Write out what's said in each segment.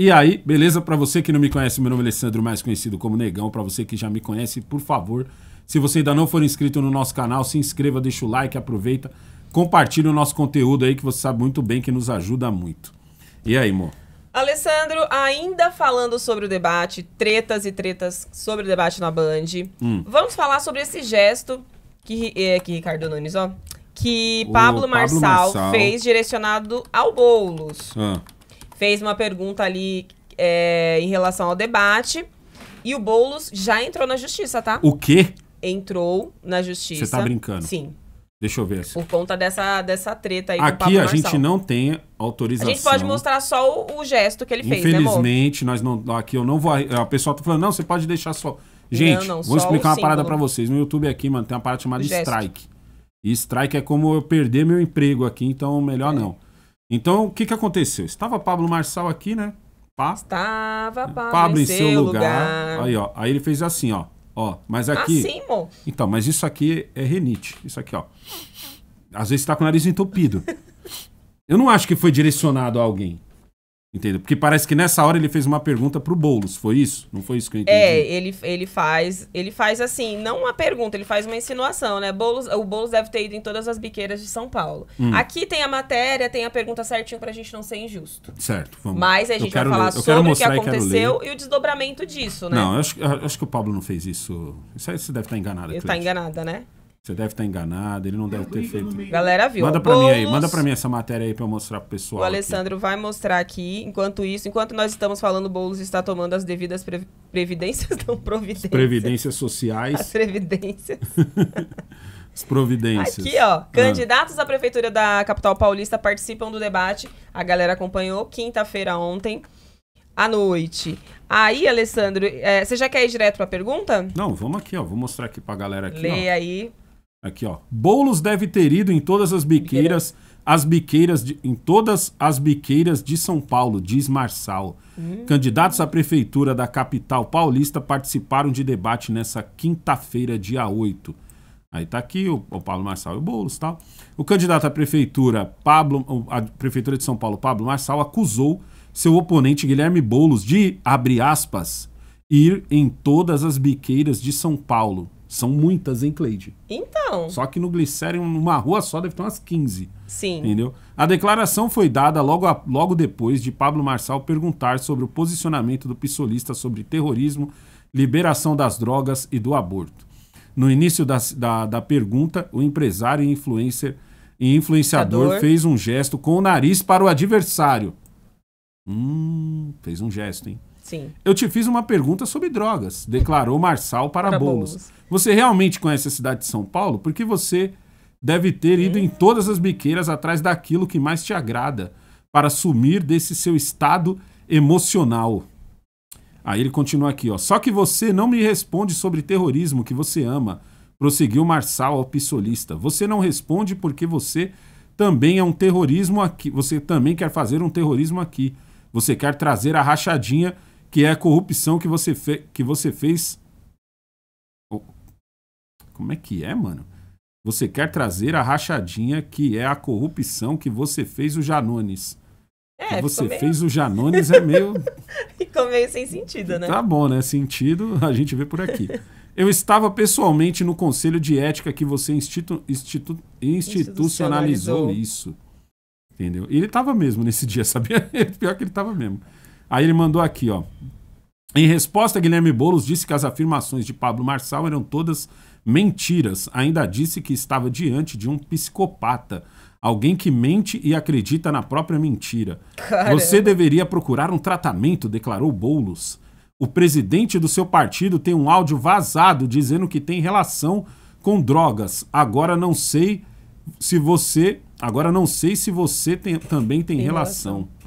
E aí, beleza? Para você que não me conhece, meu nome é Alessandro, mais conhecido como Negão. Para você que já me conhece, por favor, se você ainda não for inscrito no nosso canal, se inscreva, deixa o like, aproveita, compartilha o nosso conteúdo aí que você sabe muito bem que nos ajuda muito. E aí, amor? Alessandro, ainda falando sobre o debate, tretas e tretas sobre o debate na Band, hum. vamos falar sobre esse gesto que, é, que Ricardo Nunes, ó, que Pablo, Pablo Marçal, Marçal, fez direcionado ao Boulos. Ah fez uma pergunta ali é, em relação ao debate. E o Boulos já entrou na justiça, tá? O quê? Entrou na justiça. Você tá brincando? Sim. Deixa eu ver. Por conta dessa, dessa treta aí Aqui a gente não tem autorização. A gente pode mostrar só o, o gesto que ele fez, né, Infelizmente, nós não. Aqui eu não vou. A pessoa tá falando, não, você pode deixar só. Gente, não, não, vou só explicar uma símbolo. parada para vocês. No YouTube aqui, mano, tem uma parada chamada strike. E strike é como eu perder meu emprego aqui, então melhor é. não. Então, o que, que aconteceu? Estava Pablo Marçal aqui, né? Pá. Estava Pablo, Pablo em seu, seu lugar. lugar. Aí, ó. Aí ele fez assim, ó. Ó, mas ah, aqui. Assim, Então, mas isso aqui é renite. Isso aqui, ó. Às vezes está com o nariz entupido. Eu não acho que foi direcionado a alguém. Entendeu? Porque parece que nessa hora ele fez uma pergunta pro Boulos, foi isso? Não foi isso que eu entendi? É, ele, ele faz, ele faz assim, não uma pergunta, ele faz uma insinuação, né? Boulos, o Boulos deve ter ido em todas as biqueiras de São Paulo. Hum. Aqui tem a matéria, tem a pergunta certinho pra gente não ser injusto. Certo, vamos. Mas a gente vai falar sobre o que aconteceu e, e, o desdobramento disso, né? Não, eu acho, eu acho, que o Pablo não fez isso. Isso aí você deve estar Ele Está enganada, né? Você deve estar enganado, ele não deve ter feito. Galera viu. Manda para mim aí, manda para mim essa matéria aí para eu mostrar pro pessoal. O Alessandro aqui. vai mostrar aqui. Enquanto isso, enquanto nós estamos falando, o Boulos está tomando as devidas pre previdências, não providências. Previdências sociais. As previdências. as providências. Aqui, ó. Ah. Candidatos ah. à Prefeitura da Capital Paulista participam do debate. A galera acompanhou quinta-feira ontem à noite. Aí, Alessandro, é, você já quer ir direto para a pergunta? Não, vamos aqui, ó. Vou mostrar aqui para a galera aqui. Lê ó. aí Aqui, ó. Boulos deve ter ido em todas as biqueiras, as biqueiras de, em todas as biqueiras de São Paulo, diz Marçal. Hum. Candidatos à prefeitura da capital paulista participaram de debate nessa quinta-feira, dia 8. Aí tá aqui o, o Pablo Marçal e o Boulos, tal. O candidato à prefeitura, Pablo, a prefeitura de São Paulo, Pablo Marçal, acusou seu oponente Guilherme Boulos de, abre aspas, ir em todas as biqueiras de São Paulo são muitas, hein, Cleide? Então. Só que no Glicério, numa rua só, deve ter umas 15. Sim. Entendeu? A declaração foi dada logo, a, logo depois de Pablo Marçal perguntar sobre o posicionamento do pissolista sobre terrorismo, liberação das drogas e do aborto. No início da, da, da pergunta, o empresário e influencer e influenciador fez um gesto com o nariz para o adversário. Hum, fez um gesto, hein? Sim. Eu te fiz uma pergunta sobre drogas, declarou Marçal para, para Boulos. Você realmente conhece a cidade de São Paulo? Porque você deve ter ido hum. em todas as biqueiras atrás daquilo que mais te agrada para sumir desse seu estado emocional. Aí ele continua aqui, ó. Só que você não me responde sobre terrorismo que você ama, prosseguiu Marçal ao pissolista. Você não responde porque você também é um terrorismo aqui. Você também quer fazer um terrorismo aqui. Você quer trazer a rachadinha que é a corrupção que você, fe que você fez. Oh. Como é que é, mano? Você quer trazer a rachadinha, que é a corrupção que você fez o Janones. É, você meio... fez o Janones é meio. ficou meio sem sentido, né? Tá bom, né? Sentido a gente vê por aqui. Eu estava pessoalmente no conselho de ética que você institu... Institu... Institucionalizou. institucionalizou isso. Entendeu? E ele estava mesmo nesse dia, sabia? Pior que ele estava mesmo. Aí ele mandou aqui, ó. Em resposta, Guilherme Boulos disse que as afirmações de Pablo Marçal eram todas mentiras. Ainda disse que estava diante de um psicopata. Alguém que mente e acredita na própria mentira. Caramba. Você deveria procurar um tratamento, declarou Boulos. O presidente do seu partido tem um áudio vazado dizendo que tem relação com drogas. Agora não sei se você. Agora não sei se você tem, também tem, tem relação. relação.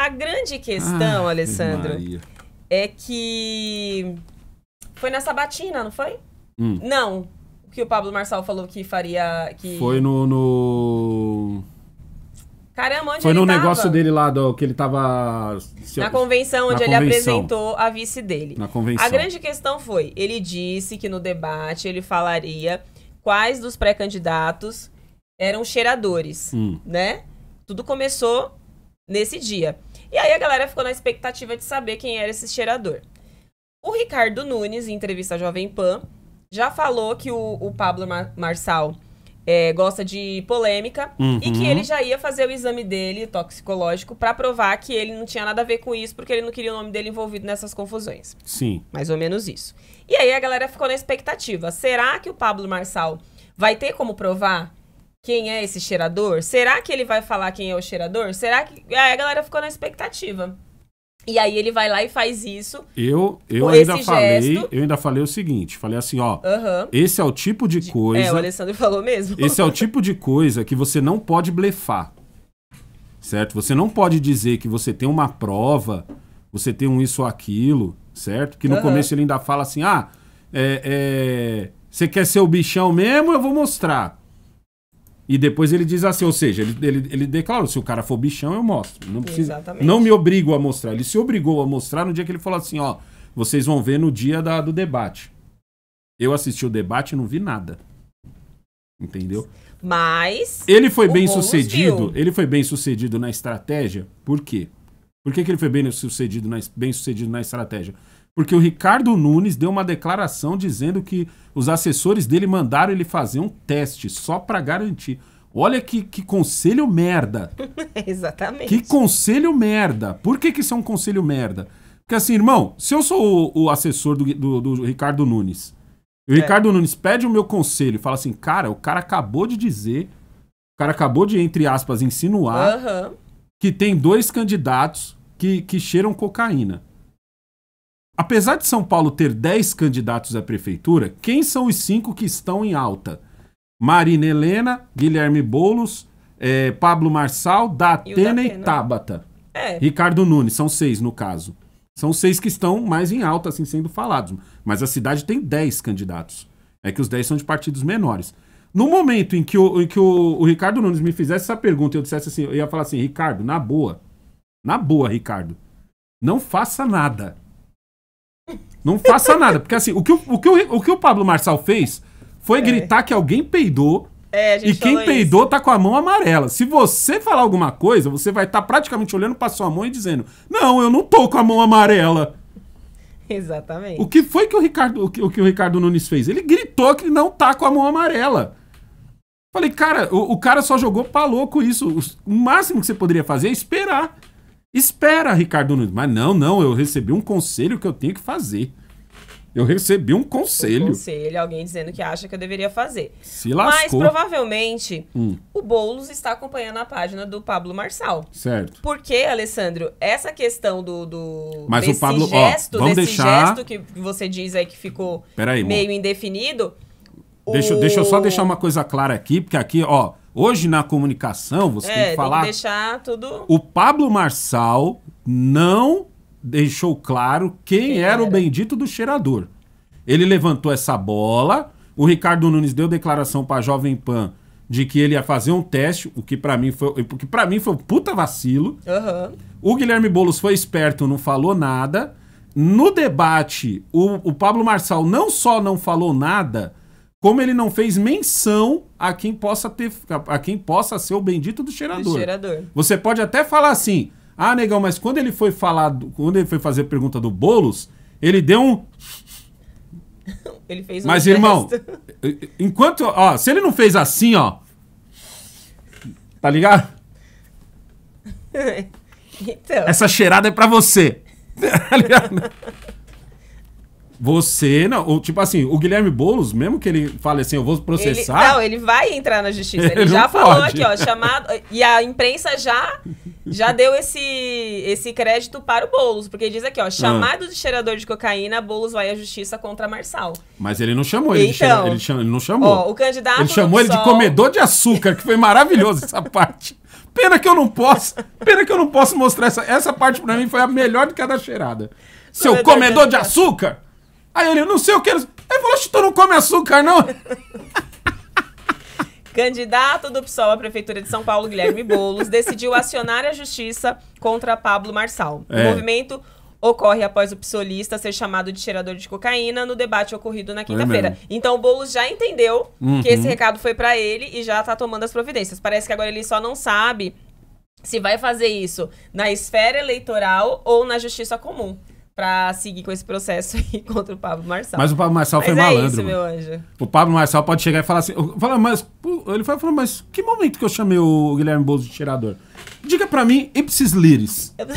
A grande questão, ah, Alessandro, é que foi na Sabatina, não foi? Hum. Não. Que o Pablo Marçal falou que faria. Que... Foi no, no... Caramba, onde Foi ele no tava? negócio dele lá, do, que ele tava. Na convenção, onde Na ele convenção. apresentou a vice dele. Na convenção. A grande questão foi: ele disse que no debate ele falaria quais dos pré-candidatos eram cheiradores, hum. né? Tudo começou nesse dia. E aí a galera ficou na expectativa de saber quem era esse cheirador. O Ricardo Nunes, em entrevista à Jovem Pan, já falou que o, o Pablo Mar Marçal é, gosta de polêmica uhum. e que uhum. ele já ia fazer o exame dele, toxicológico, para provar que ele não tinha nada a ver com isso, porque ele não queria o nome dele envolvido nessas confusões. Sim. Mais ou menos isso. E aí a galera ficou na expectativa. Será que o Pablo Marçal vai ter como provar quem é esse cheirador? Será que ele vai falar quem é o cheirador? Será que. Aí é, a galera ficou na expectativa. E aí ele vai lá e faz isso. Eu, eu ainda falei, gesto. eu ainda falei o seguinte, falei assim, ó, uhum. esse é o tipo de coisa. É, o Alessandro falou mesmo. Esse é o tipo de coisa que você não pode blefar. Certo? Você não pode dizer que você tem uma prova, você tem um isso ou aquilo, certo? Que no uhum. começo ele ainda fala assim: "Ah, é, é, você quer ser o bichão mesmo? Eu vou mostrar." E depois ele diz assim, ou seja, ele, ele, ele declara se o cara for bichão, eu mostro. Não precisa, Não me obrigo a mostrar. Ele se obrigou a mostrar no dia que ele falou assim, ó, vocês vão ver no dia da, do debate. Eu assisti o debate e não vi nada. Entendeu? Mas. Ele foi bem sucedido. Viu. Ele foi bem sucedido na estratégia. Por quê? Por que, que ele foi bem sucedido, na, bem sucedido na estratégia? porque o Ricardo Nunes deu uma declaração dizendo que os assessores dele mandaram ele fazer um teste só para garantir. Olha que, que conselho merda. Exatamente. Que conselho merda. Por que, que isso é um conselho merda? Porque assim, irmão, se eu sou o, o assessor do, do, do, Ricardo Nunes, o é. Ricardo Nunes pede o meu conselho e fala assim, cara, o cara acabou de dizer, o cara acabou de, entre aspas, insinuar uhum. que tem dois candidatos que, que cheiram cocaína. Apesar de São Paulo ter 10 candidatos à prefeitura, quem são os cinco que estão em alta? Marina Helena, Guilherme Boulos, é, Pablo Marçal, Datena e, e Tabata. É. Ricardo Nunes, são seis no caso. São seis que estão mais em alta, assim, sendo falados. Mas a cidade tem 10 candidatos. É que os 10 são de partidos menores. No momento em que, o, em que o, o, Ricardo Nunes me fizesse essa pergunta, eu dissesse assim, eu ia falar assim, Ricardo, na boa, na boa, Ricardo, não faça nada. Não faça nada. Porque assim, o que o, o, que o, o, que o Pablo Marçal fez foi é. gritar que alguém peidou. É, e quem peidou isso. tá com a mão amarela. Se você falar alguma coisa, você vai estar tá praticamente olhando para sua mão e dizendo: Não, eu não tô com a mão amarela. Exatamente. O que foi que o Ricardo, o que, o que o Ricardo Nunes fez? Ele gritou que não tá com a mão amarela. Falei, cara, o, o cara só jogou pra louco isso. O máximo que você poderia fazer é esperar. Espera, Ricardo Nunes. Mas não, não, eu recebi um conselho que eu tenho que fazer. Eu recebi um conselho. Um conselho, alguém dizendo que acha que eu deveria fazer. Se lascou. Mas provavelmente hum. o Boulos está acompanhando a página do Pablo Marçal. Certo. Porque, Alessandro, essa questão do. do Mas desse o Pablo, gesto, ó, vamos desse deixar... gesto que você diz aí que ficou aí, meio indefinido. Deixa, o... deixa eu só deixar uma coisa clara aqui, porque aqui, ó, Hoje na comunicação, você é, tem que falar. Tem que deixar tudo. O Pablo Marçal não deixou claro quem, quem era, era o bendito do cheirador. Ele levantou essa bola. O Ricardo Nunes deu declaração para a Jovem Pan de que ele ia fazer um teste, o que para mim foi, porque para mim foi um puta vacilo. Uhum. O Guilherme Bolos foi esperto, não falou nada. No debate, o, o Pablo Marçal não só não falou nada, como ele não fez menção a quem possa ter a quem possa ser o bendito do cheirador. Do cheirador. Você pode até falar assim: "Ah, negão, mas quando ele foi falar, quando ele foi fazer a pergunta do bolos, ele deu um ele fez um Mas gesto. irmão, enquanto, ó, se ele não fez assim, ó, tá ligado? então. Essa cheirada é para você. Tá ligado? Você, não, ou, tipo assim, o Guilherme Boulos, mesmo que ele fale assim, eu vou processar. Ele, não, ele vai entrar na justiça. Ele, ele já falou pode. aqui, ó, chamado. E a imprensa já já deu esse, esse crédito para o Boulos, porque diz aqui, ó, ah. chamado ah. de cheirador de cocaína, Boulos vai à justiça contra Marçal. Mas ele não chamou ele, então, ele, chama, ele não chamou. Ó, o candidato. Ele chamou ele de comedor de açúcar, que foi maravilhoso essa parte. Pena que eu não posso. Pena que eu não posso mostrar essa. Essa parte para mim foi a melhor de cada cheirada. Seu comedor, comedor de açúcar. Aí ele, não sei o que. Ele falou, acho que tu não come açúcar, não? Candidato do PSOL à Prefeitura de São Paulo, Guilherme Boulos, decidiu acionar a justiça contra Pablo Marçal. É. O movimento ocorre após o psolista ser chamado de cheirador de cocaína no debate ocorrido na é quinta-feira. É então o Boulos já entendeu uhum. que esse uhum. recado foi para ele e já tá tomando as providências. Parece que agora ele só não sabe se vai fazer isso na esfera eleitoral ou na justiça comum pra seguir com esse processo aí contra o Pablo Marçal. Mas o Pablo Marçal mas foi é malandro. Isso, meu anjo. O Pablo Marçal pode chegar e falar assim. falar ah, mas. Ele vai falar, mas que momento que eu chamei o Guilherme Bolso de tirador? Diga pra mim, ipsis Lires. Ele,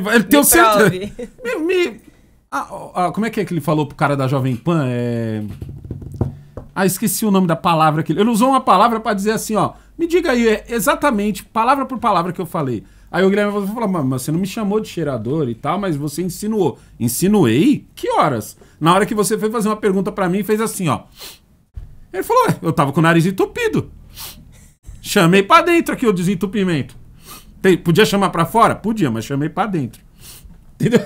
ele, ele tem o centro. Me, me ah, ah, como é que é que ele falou pro cara da Jovem Pan? É. Ah, esqueci o nome da palavra que ele. Ele usou uma palavra para dizer assim, ó. Me diga aí, é exatamente, palavra por palavra que eu falei. Aí o Guilherme falou, mas você não me chamou de cheirador e tal, mas você insinuou. Insinuei? Que horas? Na hora que você foi fazer uma pergunta para mim, fez assim, ó. Ele falou, eu tava com o nariz entupido. Chamei para dentro aqui o desentupimento. Tem, podia chamar para fora? Podia, mas chamei para dentro. Entendeu?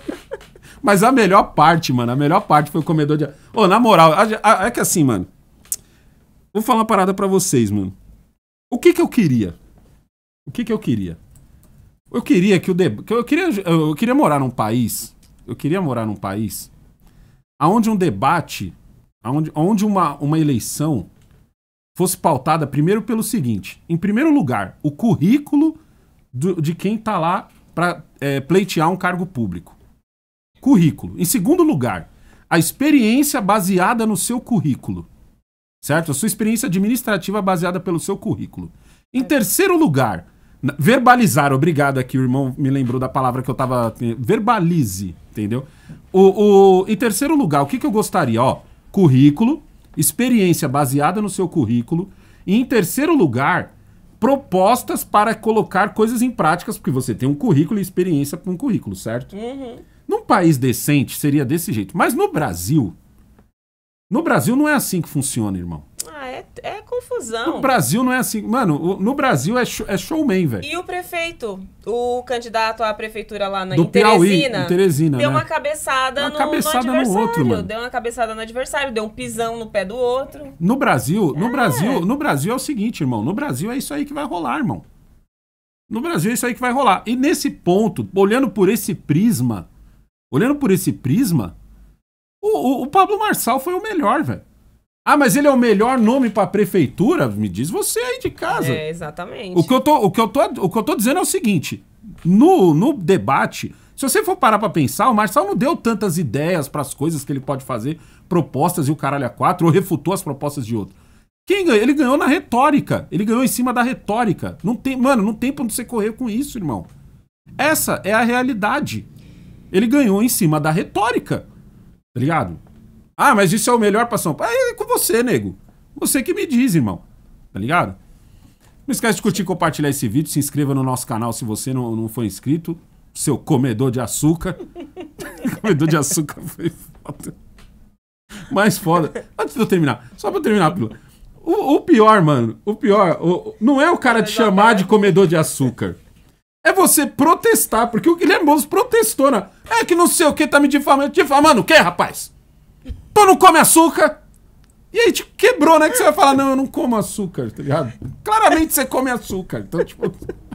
mas a melhor parte, mano, a melhor parte foi o comedor de... Ô, na moral, é que assim, mano. Vou falar uma parada pra vocês, mano. O que que eu queria? O que, que eu queria? Eu queria que o debate. Eu queria, eu queria morar num país. Eu queria morar num país onde um debate, onde, aonde uma, uma eleição fosse pautada primeiro pelo seguinte: em primeiro lugar, o currículo do, de quem está lá para é, pleitear um cargo público. Currículo. Em segundo lugar, a experiência baseada no seu currículo. Certo? A sua experiência administrativa baseada pelo seu currículo. Em terceiro lugar, Verbalizar, obrigado aqui, o irmão me lembrou da palavra que eu tava. Verbalize, entendeu? O, o, em terceiro lugar, o que, que eu gostaria? Ó, currículo, experiência baseada no seu currículo. E em terceiro lugar, propostas para colocar coisas em práticas, porque você tem um currículo e experiência para um currículo, certo? Uhum. Num país decente, seria desse jeito. Mas no Brasil. No Brasil não é assim que funciona, irmão. É confusão. No Brasil não é assim. Mano, no Brasil é, show, é showman, velho. E o prefeito, o candidato à prefeitura lá na Do em Teresina, Teresina, deu né? uma cabeçada, uma no, cabeçada no adversário. No outro, mano. Deu uma cabeçada no adversário, deu um pisão no pé do outro. No Brasil, no é. Brasil, no Brasil é o seguinte, irmão. No Brasil é isso aí que vai rolar, irmão. No Brasil é isso aí que vai rolar. E nesse ponto, olhando por esse prisma, olhando por esse prisma, o, o, o Pablo Marçal foi o melhor, velho. Ah, mas ele é o melhor nome para prefeitura? Me diz você aí de casa. É, exatamente. O que eu tô, o que eu tô, o que eu tô dizendo é o seguinte: no, no debate, se você for parar para pensar, o Marçal não deu tantas ideias para as coisas que ele pode fazer, propostas e o caralho a quatro, ou refutou as propostas de outro. Quem ganhou? Ele ganhou na retórica. Ele ganhou em cima da retórica. Não tem, mano, não tem pra onde você correr com isso, irmão. Essa é a realidade. Ele ganhou em cima da retórica. Tá ligado? Ah, mas isso é o melhor pra São Paulo. É, é com você, nego. Você que me diz, irmão. Tá ligado? Não esquece de curtir, e compartilhar esse vídeo. Se inscreva no nosso canal se você não, não for inscrito. Seu comedor de açúcar. comedor de açúcar foi foda. Mais foda. Antes de eu terminar, só pra eu terminar, Pilo. O, o, pior, mano, o pior, o, não é o cara te chamar de comedor de açúcar. É você protestar, porque o Guilherme Boulos protestou né? É que não sei o que, tá me difamando. Difamando o quê, rapaz? Tu não come açúcar? E aí, tipo, quebrou, né? Que você vai falar, não, eu não como açúcar, tá ligado? Claramente você come açúcar. Então, tipo.